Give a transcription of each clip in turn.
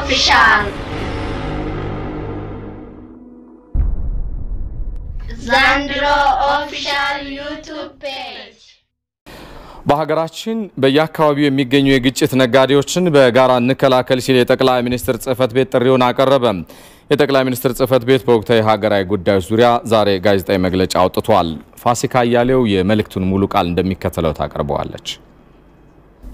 Official. ዘንድሮ ኦፊሻል ዩቱብ ፔጅ በሀገራችን በየአካባቢው የሚገኙ የግጭት ነጋዴዎችን በጋራ እንከላከል ሲል የጠቅላይ ሚኒስትር ጽህፈት ቤት ጥሪውን አቀረበ። የጠቅላይ ሚኒስትር ጽህፈት ቤት በወቅታዊ ሀገራዊ ጉዳዮች ዙሪያ ዛሬ ጋዜጣዊ መግለጫ አውጥቷል። ፋሲካ እያሌው የመልእክቱን ሙሉ ቃል እንደሚከተለው ታቀርበዋለች።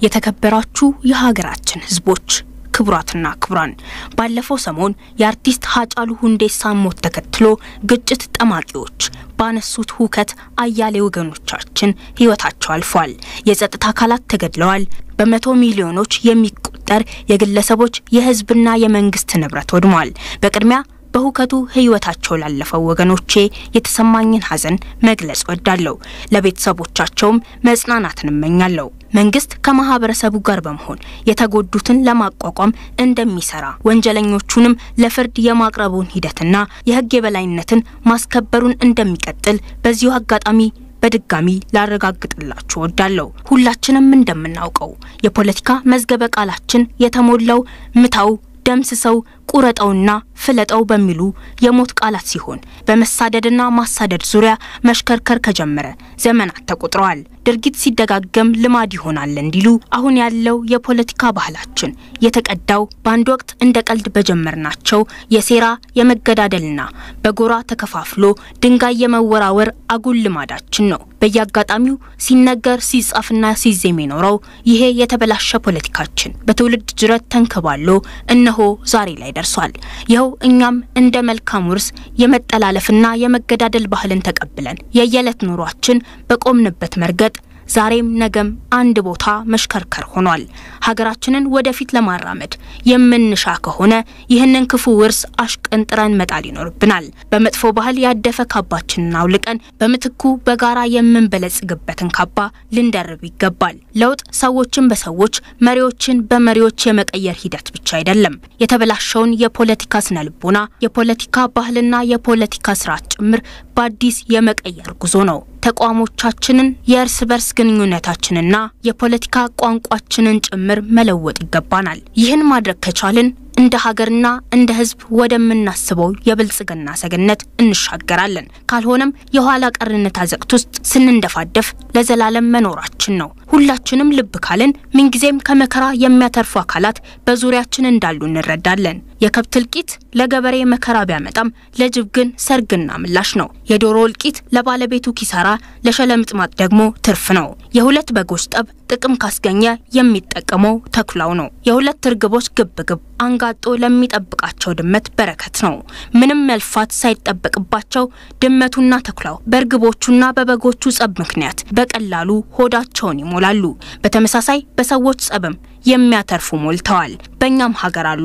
የተከበራችሁ የሀገራችን ህዝቦች ክቡራትና ክቡራን ባለፈው ሰሞን የአርቲስት ሀጫሉ ሁንዴሳ ሞት ተከትሎ ግጭት ጠማቂዎች ባነሱት ሁከት አያሌ ወገኖቻችን ሕይወታቸው አልፏል። የጸጥታ አካላት ተገድለዋል። በመቶ ሚሊዮኖች የሚቆጠር የግለሰቦች የህዝብና የመንግስት ንብረት ወድሟል። በቅድሚያ በሁከቱ ህይወታቸው ላለፈው ወገኖቼ የተሰማኝን ሐዘን መግለጽ ወዳለሁ። ለቤተሰቦቻቸውም መጽናናትን እመኛለሁ። መንግስት ከማህበረሰቡ ጋር በመሆን የተጎዱትን ለማቋቋም እንደሚሰራ ወንጀለኞቹንም ለፍርድ የማቅረቡን ሂደትና የህግ የበላይነትን ማስከበሩን እንደሚቀጥል በዚሁ አጋጣሚ በድጋሚ ላረጋግጥላችሁ ወዳለሁ። ሁላችንም እንደምናውቀው የፖለቲካ መዝገበ ቃላችን የተሞላው ምታው፣ ደምስሰው፣ ቁረጠውና ፍለጠው በሚሉ የሞት ቃላት ሲሆን በመሳደድና ማሳደድ ዙሪያ መሽከርከር ከጀመረ ዘመናት ተቆጥረዋል። ድርጊት ሲደጋገም ልማድ ይሆናል እንዲሉ አሁን ያለው የፖለቲካ ባህላችን የተቀዳው በአንድ ወቅት እንደ ቀልድ በጀመርናቸው የሴራ የመገዳደልና በጎራ ተከፋፍሎ ድንጋይ የመወራወር አጉል ልማዳችን ነው። በየአጋጣሚው ሲነገር ሲጻፍና ሲዜም የኖረው ይሄ የተበላሸ ፖለቲካችን በትውልድ ጅረት ተንከባሎ እነሆ ዛሬ ላይ ደርሷል። ደርሷል። ይኸው እኛም እንደ መልካም ውርስ የመጠላለፍና የመገዳደል ባህልን ተቀብለን የየዕለት ኑሯችን በቆምንበት መርገጥ ዛሬም ነገም አንድ ቦታ መሽከርከር ሆኗል። ሀገራችንን ወደፊት ለማራመድ የምንሻ ከሆነ ይህንን ክፉ ውርስ አሽቀንጥረን መጣል ይኖርብናል። በመጥፎ ባህል ያደፈ ካባችንን አውልቀን በምትኩ በጋራ የምንበለጽግበትን ካባ ልንደርብ ይገባል። ለውጥ ሰዎችን በሰዎች መሪዎችን በመሪዎች የመቀየር ሂደት ብቻ አይደለም። የተበላሸውን የፖለቲካ ስነልቦና፣ የፖለቲካ ባህልና የፖለቲካ ስርዓት ጭምር በአዲስ የመቀየር ጉዞ ነው። ተቋሞቻችንን፣ የእርስ በርስ ግንኙነታችንና የፖለቲካ ቋንቋችንን ጭምር መለወጥ ይገባናል። ይህን ማድረግ ከቻልን እንደ ሀገርና እንደ ሕዝብ ወደምናስበው የብልጽግና ሰገነት እንሻገራለን። ካልሆነም የኋላ ቀርነት አዘቅት ውስጥ ስንንደፋደፍ ለዘላለም መኖራችን ነው። ሁላችንም ልብ ካልን ምንጊዜም ከመከራ የሚያተርፉ አካላት በዙሪያችን እንዳሉ እንረዳለን። የከብት እልቂት ለገበሬ መከራ ቢያመጣም ለጅብ ግን ሰርግና ምላሽ ነው። የዶሮ እልቂት ለባለቤቱ ኪሳራ፣ ለሸለምጥማት ደግሞ ትርፍ ነው። የሁለት በጎች ጠብ ጥቅም ካስገኘ የሚጠቀመው ተኩላው ነው። የሁለት እርግቦች ግብግብ አንጋጦ ለሚጠብቃቸው ድመት በረከት ነው። ምንም መልፋት ሳይጠበቅባቸው ድመቱና ተኩላው በእርግቦቹና በበጎቹ ጸብ ምክንያት በቀላሉ ሆዳቸውን ይሞላሉ። በተመሳሳይ በሰዎች ጸብም የሚያተርፉ ሞልተዋል። በእኛም ሀገር አሉ።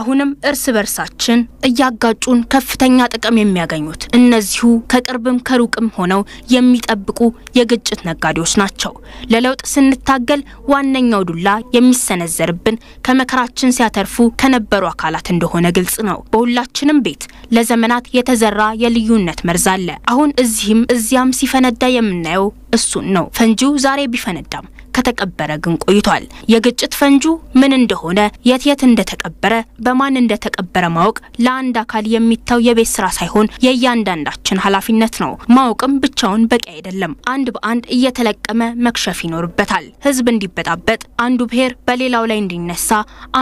አሁንም እርስ በርሳችን እያጋጩን ከፍተኛ ጥቅም የሚያገኙት እነዚሁ ከቅርብም ከሩቅም ሆነው የሚጠብቁ የግጭት ነጋዴዎች ናቸው። ለለውጥ ስንታገል ዋነኛው ዱላ የሚሰነዘርብን ከመከራችን ሲያተርፉ ከነበሩ አካላት እንደሆነ ግልጽ ነው። በሁላችንም ቤት ለዘመናት የተዘራ የልዩነት መርዝ አለ። አሁን እዚህም እዚያም ሲፈነዳ የምናየው እሱን ነው። ፈንጂው ዛሬ ቢፈነዳም ከተቀበረ ግን ቆይቷል። የግጭት ፈንጁ ምን እንደሆነ፣ የት የት እንደተቀበረ፣ በማን እንደተቀበረ ማወቅ ለአንድ አካል የሚታው የቤት ስራ ሳይሆን የእያንዳንዳችን ኃላፊነት ነው። ማወቅም ብቻውን በቂ አይደለም። አንድ በአንድ እየተለቀመ መክሸፍ ይኖርበታል። ህዝብ እንዲበጣበጥ፣ አንዱ ብሔር በሌላው ላይ እንዲነሳ፣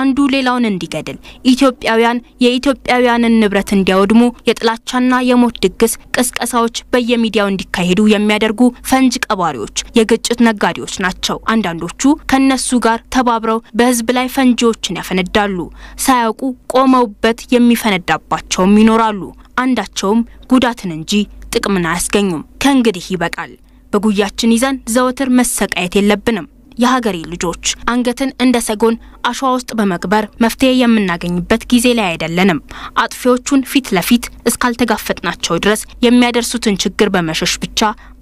አንዱ ሌላውን እንዲገድል፣ ኢትዮጵያውያን የኢትዮጵያውያንን ንብረት እንዲያወድሙ የጥላቻና የሞት ድግስ ቅስቀሳዎች በየሚዲያው እንዲካሄዱ የሚያደርጉ ፈንጅ ቀባሪዎች የግጭት ነጋዴዎች ናቸው። ናቸው። አንዳንዶቹ ከነሱ ጋር ተባብረው በህዝብ ላይ ፈንጂዎችን ያፈነዳሉ። ሳያውቁ ቆመውበት የሚፈነዳባቸውም ይኖራሉ። አንዳቸውም ጉዳትን እንጂ ጥቅምን አያስገኙም። ከእንግዲህ ይበቃል። በጉያችን ይዘን ዘወትር መሰቃየት የለብንም። የሀገሬ ልጆች አንገትን እንደ ሰጎን አሸዋ ውስጥ በመቅበር መፍትሄ የምናገኝበት ጊዜ ላይ አይደለንም። አጥፊዎቹን ፊት ለፊት እስካልተጋፈጥናቸው ድረስ የሚያደርሱትን ችግር በመሸሽ ብቻ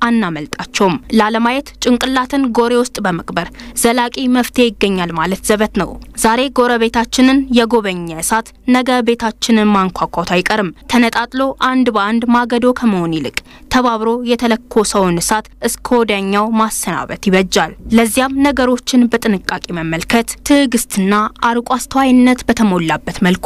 አናመልጣቸውም። ላለማየት ጭንቅላትን ጎሬ ውስጥ በመቅበር ዘላቂ መፍትሄ ይገኛል ማለት ዘበት ነው። ዛሬ ጎረቤታችንን የጎበኘ እሳት ነገ ቤታችንን ማንኳኳቱ አይቀርም። ተነጣጥሎ አንድ በአንድ ማገዶ ከመሆን ይልቅ ተባብሮ የተለኮሰውን እሳት እስከ ወዲያኛው ማሰናበት ይበጃል። ለዚያም ነገሮችን በጥንቃቄ መመልከት፣ ትዕግስትና አርቆ አስተዋይነት በተሞላበት መልኩ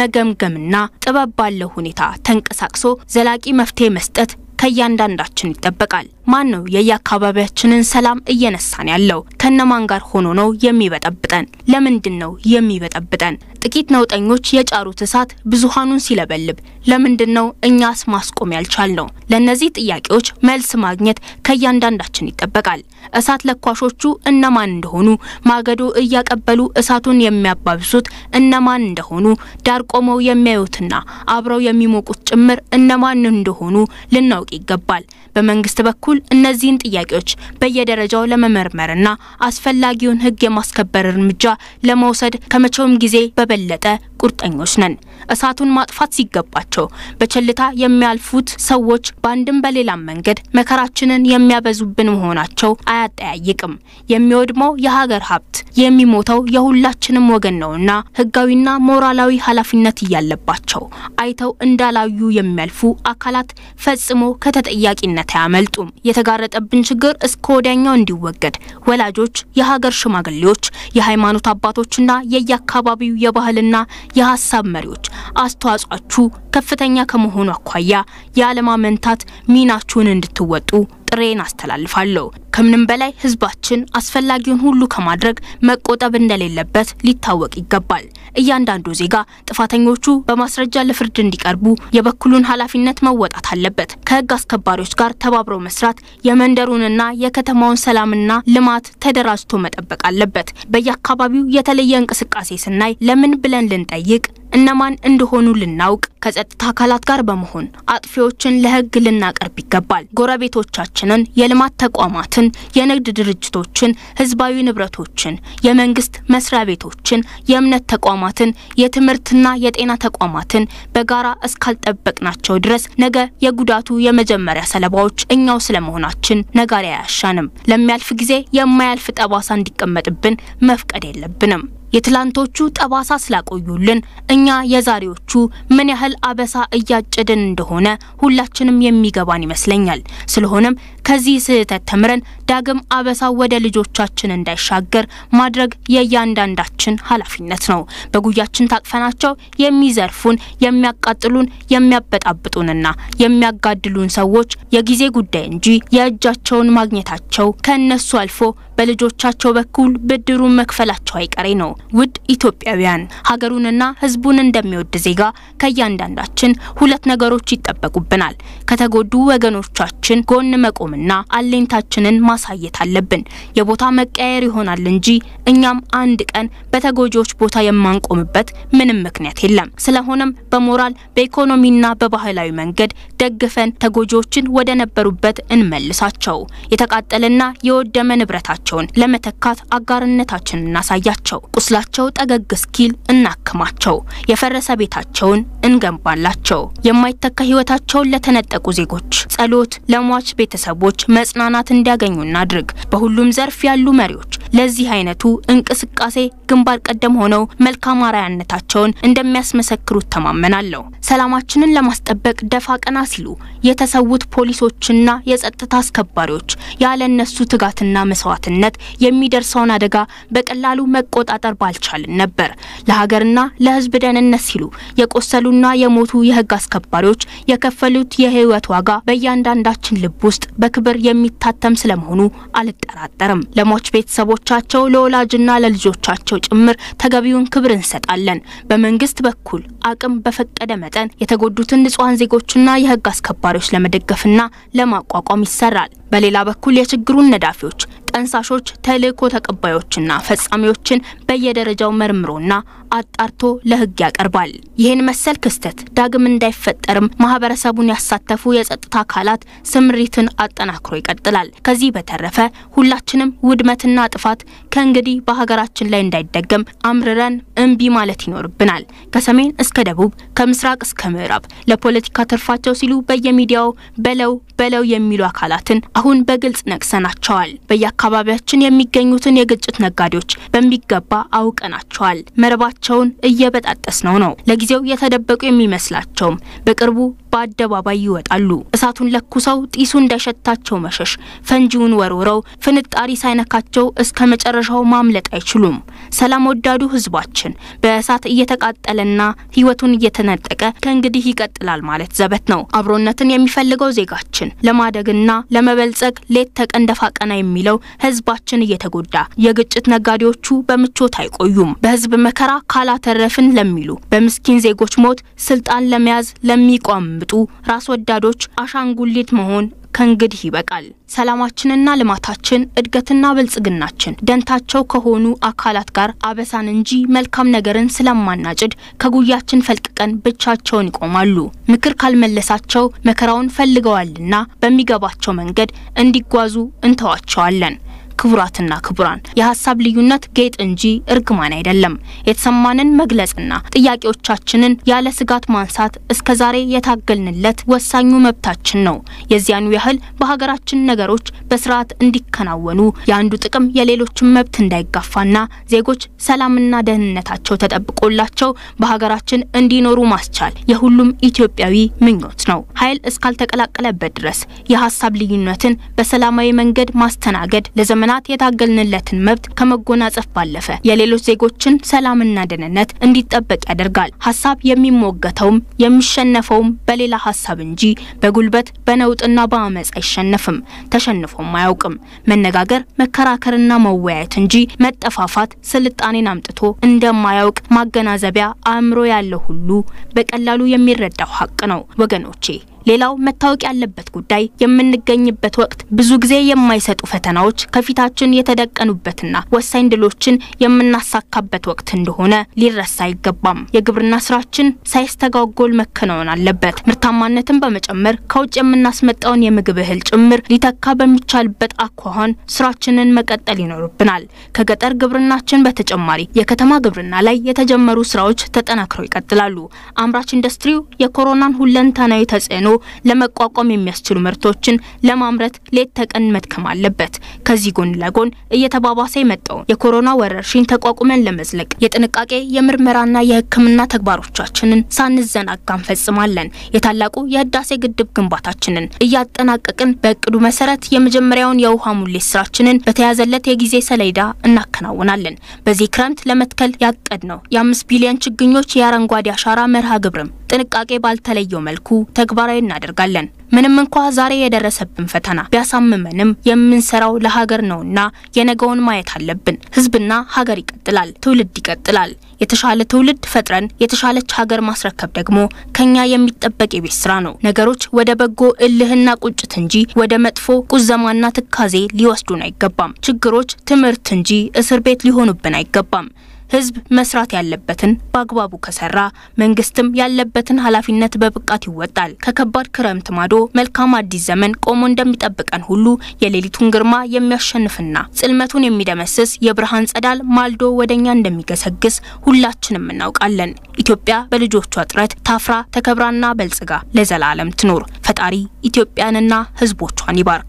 መገምገምና ጥበብ ባለው ሁኔታ ተንቀሳቅሶ ዘላቂ መፍትሄ መስጠት ከእያንዳንዳችን ይጠበቃል። ማን ነው የየአካባቢያችንን ሰላም እየነሳን ያለው? ከነማን ጋር ሆኖ ነው የሚበጠብጠን? ለምንድን ነው የሚበጠብጠን? ጥቂት ነውጠኞች የጫሩት እሳት ብዙሃኑን ሲለበልብ ለምንድን ነው እኛስ ማስቆም ያልቻል ነው? ለእነዚህ ጥያቄዎች መልስ ማግኘት ከእያንዳንዳችን ይጠበቃል። እሳት ለኳሾቹ እነማን እንደሆኑ፣ ማገዶ እያቀበሉ እሳቱን የሚያባብሱት እነማን እንደሆኑ፣ ዳር ቆመው የሚያዩትና አብረው የሚሞቁት ጭምር እነማን እንደሆኑ ልናውቅ ይገባል። በመንግስት በኩል እነዚህን ጥያቄዎች በየደረጃው ለመመርመርና አስፈላጊውን ህግ የማስከበር እርምጃ ለመውሰድ ከመቼውም ጊዜ يبلطه قرطنيوش نن እሳቱን ማጥፋት ሲገባቸው በቸልታ የሚያልፉት ሰዎች በአንድም በሌላም መንገድ መከራችንን የሚያበዙብን መሆናቸው አያጠያይቅም። የሚወድመው የሀገር ሀብት የሚሞተው የሁላችንም ወገን ነውና ህጋዊና ሞራላዊ ኃላፊነት እያለባቸው አይተው እንዳላዩ የሚያልፉ አካላት ፈጽሞ ከተጠያቂነት አያመልጡም። የተጋረጠብን ችግር እስከ ወዲያኛው እንዲወገድ ወላጆች፣ የሀገር ሽማግሌዎች፣ የሃይማኖት አባቶችና የየአካባቢው የባህልና የሀሳብ መሪዎች አስተዋጽኦአችሁ ከፍተኛ ከመሆኑ አኳያ ያለማመንታት ሚናችሁን እንድትወጡ ጥሬን አስተላልፋለሁ። ከምንም በላይ ህዝባችን አስፈላጊውን ሁሉ ከማድረግ መቆጠብ እንደሌለበት ሊታወቅ ይገባል። እያንዳንዱ ዜጋ ጥፋተኞቹ በማስረጃ ለፍርድ እንዲቀርቡ የበኩሉን ኃላፊነት መወጣት አለበት። ከህግ አስከባሪዎች ጋር ተባብሮ መስራት፣ የመንደሩንና የከተማውን ሰላምና ልማት ተደራጅቶ መጠበቅ አለበት። በየአካባቢው የተለየ እንቅስቃሴ ስናይ ለምን ብለን ልንጠይቅ እነማን እንደሆኑ ልናውቅ ከጸጥታ አካላት ጋር በመሆን አጥፊዎችን ለህግ ልናቀርብ ይገባል። ጎረቤቶቻችንን፣ የልማት ተቋማትን፣ የንግድ ድርጅቶችን፣ ህዝባዊ ንብረቶችን፣ የመንግስት መስሪያ ቤቶችን፣ የእምነት ተቋማትን፣ የትምህርትና የጤና ተቋማትን በጋራ እስካልጠበቅናቸው ድረስ ነገ የጉዳቱ የመጀመሪያ ሰለባዎች እኛው ስለመሆናችን ነጋሪ አያሻንም። ለሚያልፍ ጊዜ የማያልፍ ጠባሳ እንዲቀመጥብን መፍቀድ የለብንም። የትላንቶቹ ጠባሳ ስላቆዩልን እኛ የዛሬዎቹ ምን ያህል አበሳ እያጨድን እንደሆነ ሁላችንም የሚገባን ይመስለኛል። ስለሆነም ከዚህ ስህተት ተምረን ዳግም አበሳው ወደ ልጆቻችን እንዳይሻገር ማድረግ የእያንዳንዳችን ኃላፊነት ነው። በጉያችን ታቅፈናቸው የሚዘርፉን፣ የሚያቃጥሉን፣ የሚያበጣብጡንና የሚያጋድሉን ሰዎች የጊዜ ጉዳይ እንጂ የእጃቸውን ማግኘታቸው ከእነሱ አልፎ በልጆቻቸው በኩል ብድሩን መክፈላቸው አይቀሬ ነው። ውድ ኢትዮጵያውያን፣ ሀገሩንና ሕዝቡን እንደሚወድ ዜጋ ከእያንዳንዳችን ሁለት ነገሮች ይጠበቁብናል። ከተጎዱ ወገኖቻችን ጎን መቆምና ነውና አሌንታችንን ማሳየት አለብን። የቦታ መቀየር ይሆናል እንጂ እኛም አንድ ቀን በተጎጂዎች ቦታ የማንቆምበት ምንም ምክንያት የለም። ስለሆነም በሞራል በኢኮኖሚና በባህላዊ መንገድ ደግፈን ተጎጂዎችን ወደ ነበሩበት እንመልሳቸው። የተቃጠለና የወደመ ንብረታቸውን ለመተካት አጋርነታችንን እናሳያቸው። ቁስላቸው ጠገግ እስኪል እናክማቸው። የፈረሰ ቤታቸውን እንገንባላቸው። የማይተካ ህይወታቸውን ለተነጠቁ ዜጎች ጸሎት፣ ለሟች ቤተሰቡ ቤተሰቦች መጽናናት እንዲያገኙ እናድርግ። በሁሉም ዘርፍ ያሉ መሪዎች ለዚህ አይነቱ እንቅስቃሴ ግንባር ቀደም ሆነው መልካም አርአያነታቸውን እንደሚያስመሰክሩት ተማመናለሁ። ሰላማችንን ለማስጠበቅ ደፋ ቀና ሲሉ የተሰዉት ፖሊሶችና የጸጥታ አስከባሪዎች ያለ እነሱ ትጋትና መስዋዕትነት የሚደርሰውን አደጋ በቀላሉ መቆጣጠር ባልቻልን ነበር። ለሀገርና ለሕዝብ ደህንነት ሲሉ የቆሰሉና የሞቱ የህግ አስከባሪዎች የከፈሉት የህይወት ዋጋ በእያንዳንዳችን ልብ ውስጥ በክብር የሚታተም ስለመሆኑ አልጠራጠርም። ለሟች ቤተሰቦቻቸው ለወላጅና ለልጆቻቸው ጭምር ተገቢውን ክብር እንሰጣለን። በመንግስት በኩል አቅም በፈቀደ መጠን የተጎዱትን ንጹሐን ዜጎችና የህግ አስከባሪዎች ለመደገፍና ለማቋቋም ይሰራል። በሌላ በኩል የችግሩን ነዳፊዎች፣ ጠንሳሾች፣ ተልእኮ ተቀባዮችና ፈጻሚዎችን በየደረጃው መርምሮና አጣርቶ ለህግ ያቀርባል። ይህን መሰል ክስተት ዳግም እንዳይፈጠርም ማህበረሰቡን ያሳተፉ የጸጥታ አካላት ስምሪትን አጠናክሮ ይቀጥላል። ከዚህ በተረፈ ሁላችንም ውድመትና ጥፋት ከእንግዲህ በሀገራችን ላይ እንዳይደገም አምርረን እምቢ ማለት ይኖርብናል። ከሰሜን እስከ ደቡብ፣ ከምስራቅ እስከ ምዕራብ ለፖለቲካ ትርፋቸው ሲሉ በየሚዲያው በለው በለው የሚሉ አካላትን አሁን በግልጽ ነቅሰናቸዋል። በየአካባቢያችን የሚገኙትን የግጭት ነጋዴዎች በሚገባ አውቀናቸዋል። መረባ ኑሯቸውን እየበጣጠስ ነው ነው ለጊዜው የተደበቁ የሚመስላቸውም በቅርቡ በአደባባይ ይወጣሉ። እሳቱን ለኩሰው ጢሱ እንዳይሸታቸው መሸሽ፣ ፈንጂውን ወርውረው ፍንጣሪ ሳይነካቸው እስከ መጨረሻው ማምለጥ አይችሉም። ሰላም ወዳዱ ህዝባችን በእሳት እየተቃጠለና ህይወቱን እየተነጠቀ ከእንግዲህ ይቀጥላል ማለት ዘበት ነው። አብሮነትን የሚፈልገው ዜጋችን ለማደግና ለመበልጸግ ሌት ተቀን ደፋ ቀና የሚለው ህዝባችን እየተጎዳ የግጭት ነጋዴዎቹ በምቾት አይቆዩም። በህዝብ መከራ ካላተረፍን ለሚሉ በምስኪን ዜጎች ሞት ስልጣን ለመያዝ ለሚቋም የሚያሽቃብጡ ራስ ወዳዶች አሻንጉሊት መሆን ከእንግዲህ ይበቃል። ሰላማችንና ልማታችን እድገትና ብልጽግናችን ደንታቸው ከሆኑ አካላት ጋር አበሳን እንጂ መልካም ነገርን ስለማናጭድ ከጉያችን ፈልቅቀን ብቻቸውን ይቆማሉ። ምክር ካልመለሳቸው መከራውን ፈልገዋልና በሚገባቸው መንገድ እንዲጓዙ እንተዋቸዋለን። ክቡራትና ክቡራን የሀሳብ ልዩነት ጌጥ እንጂ እርግማን አይደለም። የተሰማንን መግለጽና ጥያቄዎቻችንን ያለ ስጋት ማንሳት እስከ ዛሬ የታገልንለት ወሳኙ መብታችን ነው። የዚያኑ ያህል በሀገራችን ነገሮች በስርዓት እንዲከናወኑ የአንዱ ጥቅም የሌሎችን መብት እንዳይጋፋና ዜጎች ሰላምና ደህንነታቸው ተጠብቆላቸው በሀገራችን እንዲኖሩ ማስቻል የሁሉም ኢትዮጵያዊ ምኞት ነው። ኃይል እስካልተቀላቀለበት ድረስ የሀሳብ ልዩነትን በሰላማዊ መንገድ ማስተናገድ ለዘመ ቀናት የታገልንለትን መብት ከመጎናጸፍ ባለፈ የሌሎች ዜጎችን ሰላምና ደህንነት እንዲጠበቅ ያደርጋል። ሀሳብ የሚሞገተውም የሚሸነፈውም በሌላ ሀሳብ እንጂ በጉልበት በነውጥና በአመፅ አይሸነፍም፣ ተሸንፎም አያውቅም። መነጋገር መከራከርና መወያየት እንጂ መጠፋፋት ስልጣኔን አምጥቶ እንደማያውቅ ማገናዘቢያ አእምሮ ያለው ሁሉ በቀላሉ የሚረዳው ሀቅ ነው ወገኖቼ። ሌላው መታወቅ ያለበት ጉዳይ የምንገኝበት ወቅት ብዙ ጊዜ የማይሰጡ ፈተናዎች ከፊታችን የተደቀኑበትና ወሳኝ ድሎችን የምናሳካበት ወቅት እንደሆነ ሊረሳ አይገባም። የግብርና ስራችን ሳይስተጓጎል መከናወን አለበት። ምርታማነትን በመጨመር ከውጭ የምናስመጣውን የምግብ እህል ጭምር ሊተካ በሚቻልበት አኳኋን ስራችንን መቀጠል ይኖርብናል። ከገጠር ግብርናችን በተጨማሪ የከተማ ግብርና ላይ የተጀመሩ ስራዎች ተጠናክረው ይቀጥላሉ። አምራች ኢንዱስትሪው የኮሮናን ሁለንተናዊ ተጽዕኖ ለመቋቋም የሚያስችሉ ምርቶችን ለማምረት ሌት ተቀን መድከም አለበት። ከዚህ ጎን ለጎን እየተባባሰ የመጣውን የኮሮና ወረርሽኝ ተቋቁመን ለመዝለቅ የጥንቃቄ የምርመራና የሕክምና ተግባሮቻችንን ሳንዘናጋ እንፈጽማለን። የታላቁ የህዳሴ ግድብ ግንባታችንን እያጠናቀቅን በእቅዱ መሰረት የመጀመሪያውን የውሃ ሙሌት ስራችንን በተያዘለት የጊዜ ሰሌዳ እናከናውናለን። በዚህ ክረምት ለመትከል ያቀድነው የአምስት ቢሊዮን ችግኞች የአረንጓዴ አሻራ መርሃ ግብርም ጥንቃቄ ባልተለየው መልኩ ተግባራዊ እናደርጋለን። ምንም እንኳ ዛሬ የደረሰብን ፈተና ቢያሳምመንም የምንሰራው ለሀገር ነውና የነገውን ማየት አለብን። ህዝብና ሀገር ይቀጥላል፣ ትውልድ ይቀጥላል። የተሻለ ትውልድ ፈጥረን የተሻለች ሀገር ማስረከብ ደግሞ ከኛ የሚጠበቅ የቤት ስራ ነው። ነገሮች ወደ በጎ እልህና ቁጭት እንጂ ወደ መጥፎ ቁዘማና ትካዜ ሊወስዱን አይገባም። ችግሮች ትምህርት እንጂ እስር ቤት ሊሆኑብን አይገባም። ህዝብ መስራት ያለበትን በአግባቡ ከሰራ፣ መንግስትም ያለበትን ኃላፊነት በብቃት ይወጣል። ከከባድ ክረምት ማዶ መልካም አዲስ ዘመን ቆሞ እንደሚጠብቀን ሁሉ የሌሊቱን ግርማ የሚያሸንፍና ጽልመቱን የሚደመስስ የብርሃን ጸዳል ማልዶ ወደኛ እንደሚገሰግስ ሁላችንም እናውቃለን። ኢትዮጵያ በልጆቿ ጥረት ታፍራ ተከብራና በልጽጋ ለዘላለም ትኖር። ፈጣሪ ኢትዮጵያንና ህዝቦቿን ይባርክ።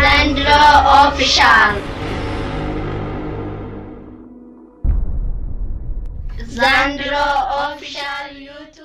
ዘንድሮ ኦፊሻል Zandro Official YouTube.